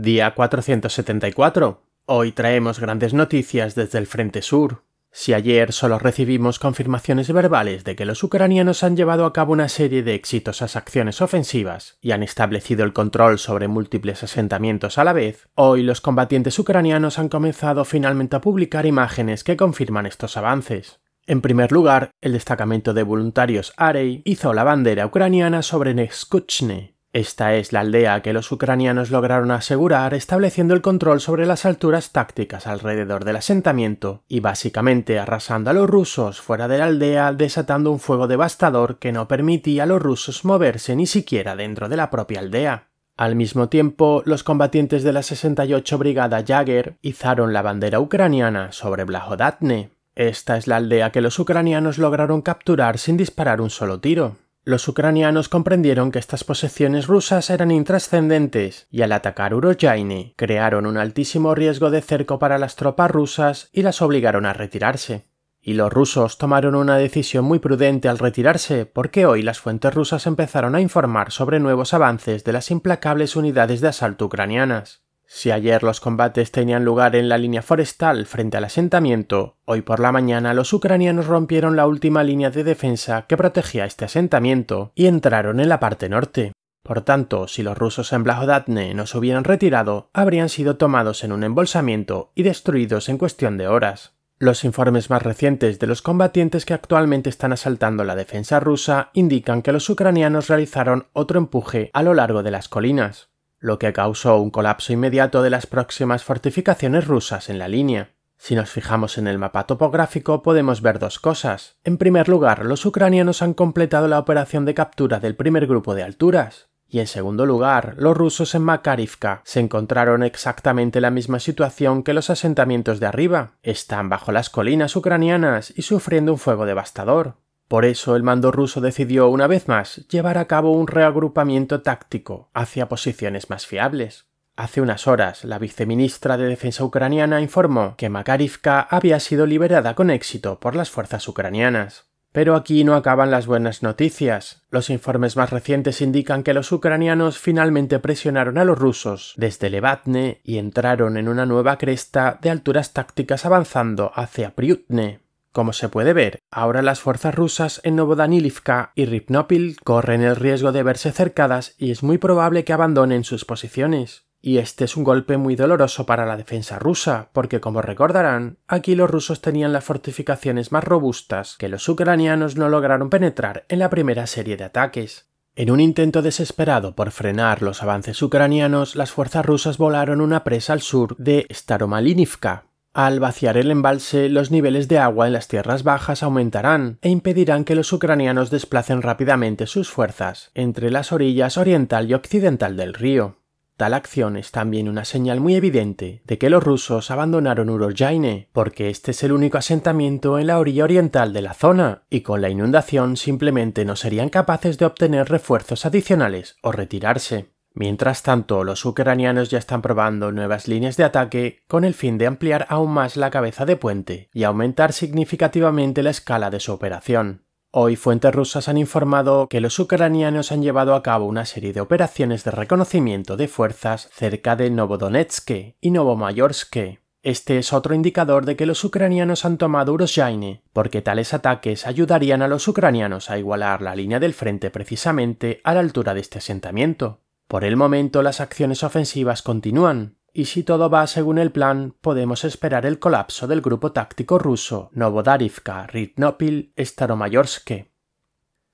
Día 474. Hoy traemos grandes noticias desde el Frente Sur. Si ayer solo recibimos confirmaciones verbales de que los ucranianos han llevado a cabo una serie de exitosas acciones ofensivas y han establecido el control sobre múltiples asentamientos a la vez, hoy los combatientes ucranianos han comenzado finalmente a publicar imágenes que confirman estos avances. En primer lugar, el destacamento de voluntarios Arey hizo la bandera ucraniana sobre Neskuchne, esta es la aldea que los ucranianos lograron asegurar estableciendo el control sobre las alturas tácticas alrededor del asentamiento y básicamente arrasando a los rusos fuera de la aldea desatando un fuego devastador que no permitía a los rusos moverse ni siquiera dentro de la propia aldea. Al mismo tiempo, los combatientes de la 68 Brigada Jagger izaron la bandera ucraniana sobre Blahodatne. Esta es la aldea que los ucranianos lograron capturar sin disparar un solo tiro. Los ucranianos comprendieron que estas posesiones rusas eran intrascendentes y al atacar Urozhaine crearon un altísimo riesgo de cerco para las tropas rusas y las obligaron a retirarse. Y los rusos tomaron una decisión muy prudente al retirarse porque hoy las fuentes rusas empezaron a informar sobre nuevos avances de las implacables unidades de asalto ucranianas. Si ayer los combates tenían lugar en la línea forestal frente al asentamiento, hoy por la mañana los ucranianos rompieron la última línea de defensa que protegía este asentamiento y entraron en la parte norte. Por tanto, si los rusos en Blahodatne no se hubieran retirado, habrían sido tomados en un embolsamiento y destruidos en cuestión de horas. Los informes más recientes de los combatientes que actualmente están asaltando la defensa rusa indican que los ucranianos realizaron otro empuje a lo largo de las colinas lo que causó un colapso inmediato de las próximas fortificaciones rusas en la línea. Si nos fijamos en el mapa topográfico podemos ver dos cosas. En primer lugar, los ucranianos han completado la operación de captura del primer grupo de alturas. Y en segundo lugar, los rusos en Makarivka se encontraron exactamente la misma situación que los asentamientos de arriba. Están bajo las colinas ucranianas y sufriendo un fuego devastador. Por eso el mando ruso decidió una vez más llevar a cabo un reagrupamiento táctico hacia posiciones más fiables. Hace unas horas, la viceministra de Defensa ucraniana informó que Makarivka había sido liberada con éxito por las fuerzas ucranianas. Pero aquí no acaban las buenas noticias. Los informes más recientes indican que los ucranianos finalmente presionaron a los rusos desde Levatne y entraron en una nueva cresta de alturas tácticas avanzando hacia Priutne. Como se puede ver, ahora las fuerzas rusas en Novodanilivka y Ripnopil corren el riesgo de verse cercadas y es muy probable que abandonen sus posiciones. Y este es un golpe muy doloroso para la defensa rusa, porque como recordarán, aquí los rusos tenían las fortificaciones más robustas que los ucranianos no lograron penetrar en la primera serie de ataques. En un intento desesperado por frenar los avances ucranianos, las fuerzas rusas volaron una presa al sur de Staromalinivka, al vaciar el embalse, los niveles de agua en las tierras bajas aumentarán e impedirán que los ucranianos desplacen rápidamente sus fuerzas entre las orillas oriental y occidental del río. Tal acción es también una señal muy evidente de que los rusos abandonaron Urojaine, porque este es el único asentamiento en la orilla oriental de la zona, y con la inundación simplemente no serían capaces de obtener refuerzos adicionales o retirarse. Mientras tanto, los ucranianos ya están probando nuevas líneas de ataque con el fin de ampliar aún más la cabeza de puente y aumentar significativamente la escala de su operación. Hoy fuentes rusas han informado que los ucranianos han llevado a cabo una serie de operaciones de reconocimiento de fuerzas cerca de Novodonetsk y Novomayorsk. Este es otro indicador de que los ucranianos han tomado Uroshaine, porque tales ataques ayudarían a los ucranianos a igualar la línea del frente precisamente a la altura de este asentamiento. Por el momento las acciones ofensivas continúan, y si todo va según el plan, podemos esperar el colapso del grupo táctico ruso Novodarivka-Ritnopil-Staromayorske.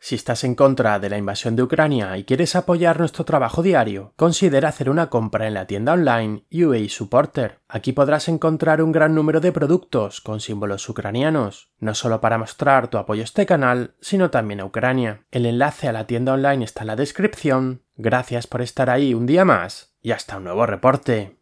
Si estás en contra de la invasión de Ucrania y quieres apoyar nuestro trabajo diario, considera hacer una compra en la tienda online UA Supporter. Aquí podrás encontrar un gran número de productos con símbolos ucranianos, no solo para mostrar tu apoyo a este canal, sino también a Ucrania. El enlace a la tienda online está en la descripción. Gracias por estar ahí un día más y hasta un nuevo reporte.